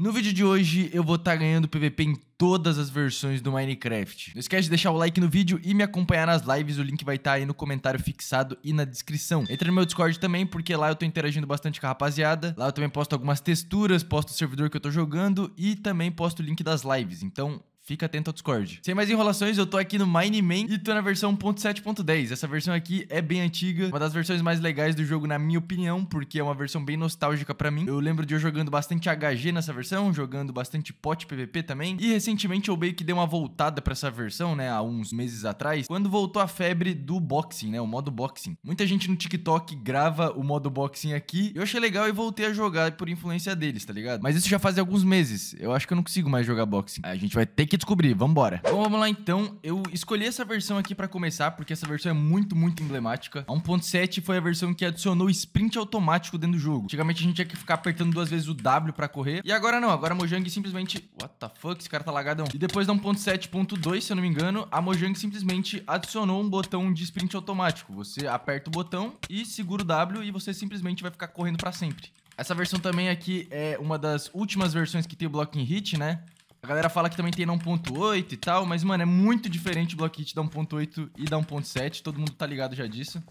No vídeo de hoje eu vou estar tá ganhando PVP em todas as versões do Minecraft. Não esquece de deixar o like no vídeo e me acompanhar nas lives, o link vai estar tá aí no comentário fixado e na descrição. Entra no meu Discord também, porque lá eu tô interagindo bastante com a rapaziada. Lá eu também posto algumas texturas, posto o servidor que eu tô jogando e também posto o link das lives. Então Fica atento ao Discord. Sem mais enrolações, eu tô aqui no Mine Man e tô na versão 1.7.10. Essa versão aqui é bem antiga, uma das versões mais legais do jogo, na minha opinião, porque é uma versão bem nostálgica pra mim. Eu lembro de eu jogando bastante HG nessa versão, jogando bastante pot PVP também. E recentemente eu meio que dei uma voltada pra essa versão, né, há uns meses atrás, quando voltou a febre do boxing, né, o modo boxing. Muita gente no TikTok grava o modo boxing aqui. Eu achei legal e voltei a jogar por influência deles, tá ligado? Mas isso já faz alguns meses. Eu acho que eu não consigo mais jogar boxing. A gente vai ter que descobrir, vambora. Bom, vamos lá então. Eu escolhi essa versão aqui para começar, porque essa versão é muito, muito emblemática. A 1.7 foi a versão que adicionou sprint automático dentro do jogo. Antigamente a gente tinha que ficar apertando duas vezes o W para correr, e agora não. Agora a Mojang simplesmente... What the fuck? Esse cara tá lagadão. E depois da 1.7.2, se eu não me engano, a Mojang simplesmente adicionou um botão de sprint automático. Você aperta o botão e segura o W e você simplesmente vai ficar correndo para sempre. Essa versão também aqui é uma das últimas versões que tem o Blocking Hit, né? A galera fala que também tem na 1.8 e tal, mas, mano, é muito diferente o Blockit da 1.8 e da 1.7. Todo mundo tá ligado já disso.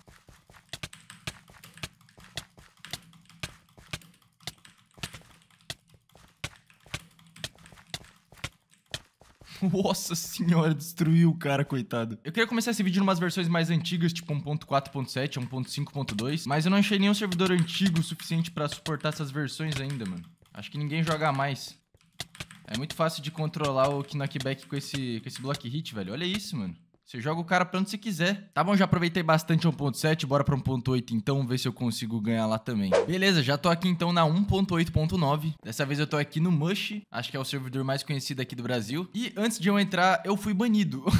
Nossa senhora, destruiu o cara, coitado. Eu queria começar esse vídeo em umas versões mais antigas, tipo 1.4.7, 1.5.2, mas eu não achei nenhum servidor antigo suficiente pra suportar essas versões ainda, mano. Acho que ninguém joga mais. É muito fácil de controlar o knockback com esse, com esse block hit, velho. Olha isso, mano. Você joga o cara pra onde você quiser. Tá bom, já aproveitei bastante 1.7, bora pra 1.8 então, ver se eu consigo ganhar lá também. Beleza, já tô aqui então na 1.8.9. Dessa vez eu tô aqui no Mush, acho que é o servidor mais conhecido aqui do Brasil. E antes de eu entrar, eu fui banido.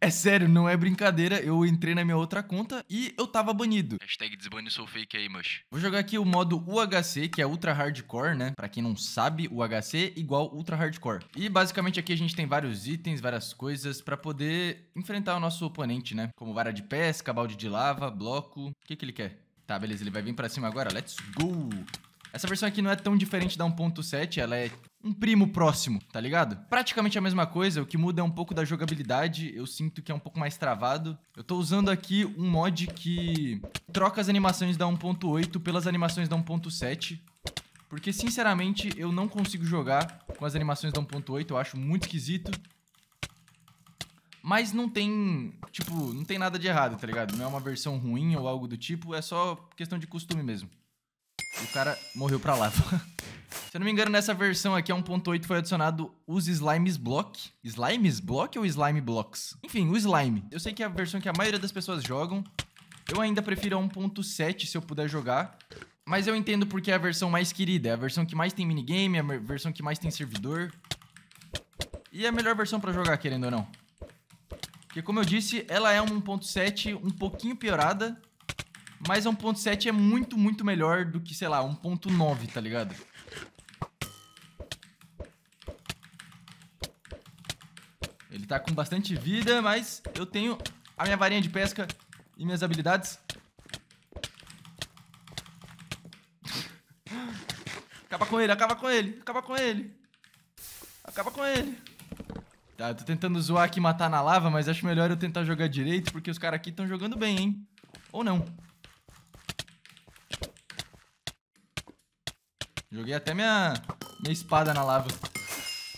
É sério, não é brincadeira, eu entrei na minha outra conta e eu tava banido. Hashtag desbane sou fake aí, Mush. Vou jogar aqui o modo UHC, que é Ultra Hardcore, né? Pra quem não sabe, UHC igual Ultra Hardcore. E basicamente aqui a gente tem vários itens, várias coisas pra poder enfrentar o nosso oponente, né? Como vara de pesca, balde de lava, bloco. O que que ele quer? Tá, beleza, ele vai vir pra cima agora. Let's go! Essa versão aqui não é tão diferente da 1.7, ela é um primo próximo, tá ligado? Praticamente a mesma coisa, o que muda é um pouco da jogabilidade, eu sinto que é um pouco mais travado. Eu tô usando aqui um mod que troca as animações da 1.8 pelas animações da 1.7. Porque, sinceramente, eu não consigo jogar com as animações da 1.8, eu acho muito esquisito. Mas não tem, tipo, não tem nada de errado, tá ligado? Não é uma versão ruim ou algo do tipo, é só questão de costume mesmo. E o cara morreu pra lava. Se eu não me engano, nessa versão aqui, a é 1.8 foi adicionado os slimes block. Slimes block ou slime blocks? Enfim, o slime. Eu sei que é a versão que a maioria das pessoas jogam. Eu ainda prefiro a 1.7 se eu puder jogar. Mas eu entendo porque é a versão mais querida. É a versão que mais tem minigame, é a versão que mais tem servidor. E é a melhor versão pra jogar, querendo ou não. Porque, como eu disse, ela é uma 1.7 um pouquinho piorada. Mas 1.7 é muito, muito melhor do que, sei lá, 1.9, tá ligado? Ele tá com bastante vida, mas eu tenho a minha varinha de pesca e minhas habilidades. acaba com ele, acaba com ele, acaba com ele. Acaba com ele. Tá, eu tô tentando zoar aqui e matar na lava, mas acho melhor eu tentar jogar direito, porque os caras aqui estão jogando bem, hein? Ou não. Joguei até minha, minha espada na lava.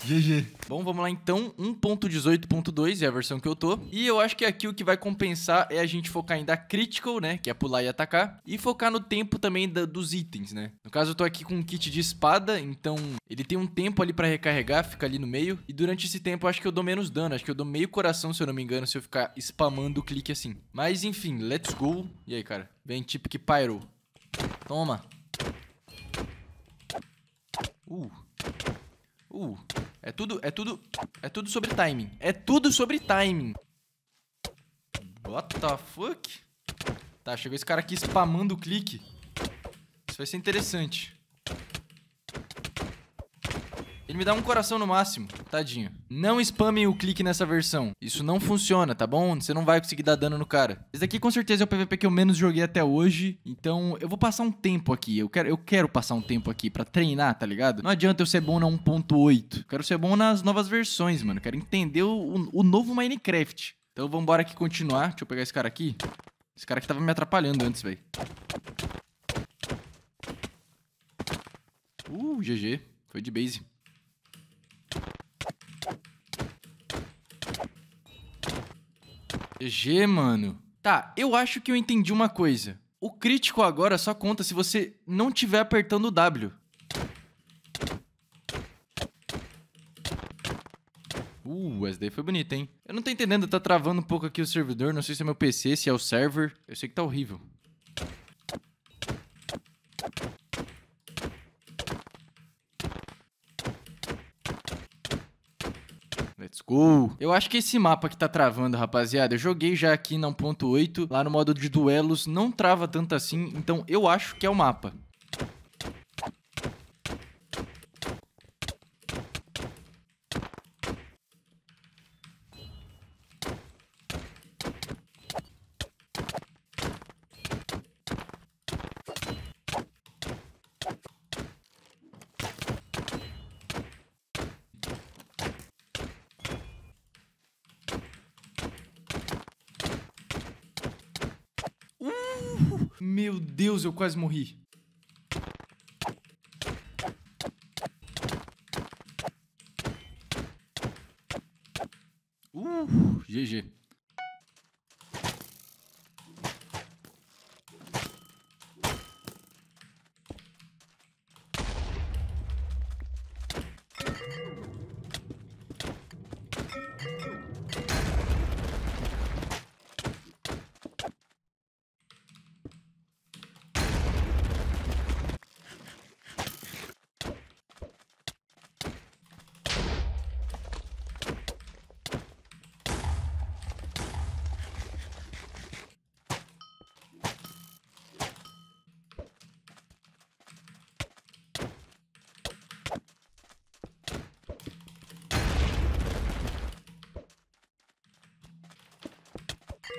GG. Bom, vamos lá então. 1.18.2 é a versão que eu tô. E eu acho que aqui o que vai compensar é a gente focar em dar critical, né? Que é pular e atacar. E focar no tempo também da, dos itens, né? No caso, eu tô aqui com um kit de espada, então ele tem um tempo ali pra recarregar, fica ali no meio. E durante esse tempo, acho que eu dou menos dano. Acho que eu dou meio coração, se eu não me engano, se eu ficar spamando o clique assim. Mas enfim, let's go. E aí, cara? Vem tipo que pairou. Toma. Uh. Uh. É tudo, é tudo, é tudo sobre timing. É tudo sobre timing. What the fuck? Tá, chegou esse cara aqui spamando o clique. Isso vai ser interessante. Ele me dá um coração no máximo. Tadinho. Não spamem o clique nessa versão. Isso não funciona, tá bom? Você não vai conseguir dar dano no cara. Esse daqui com certeza é o PVP que eu menos joguei até hoje. Então eu vou passar um tempo aqui. Eu quero, eu quero passar um tempo aqui pra treinar, tá ligado? Não adianta eu ser bom na 1.8. Quero ser bom nas novas versões, mano. Quero entender o, o novo Minecraft. Então vambora aqui continuar. Deixa eu pegar esse cara aqui. Esse cara que tava me atrapalhando antes, velho. Uh, GG. Foi de base. G, mano. Tá, eu acho que eu entendi uma coisa. O crítico agora só conta se você não tiver apertando o W. Uh, essa daí foi bonita, hein? Eu não tô entendendo, tá travando um pouco aqui o servidor. Não sei se é meu PC, se é o server. Eu sei que tá horrível. Let's go! Eu acho que esse mapa que tá travando, rapaziada, eu joguei já aqui na 1.8, lá no modo de duelos, não trava tanto assim, então eu acho que é o mapa. Meu Deus, eu quase morri. Uh, GG.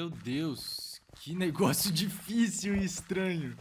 Meu Deus, que negócio difícil e estranho.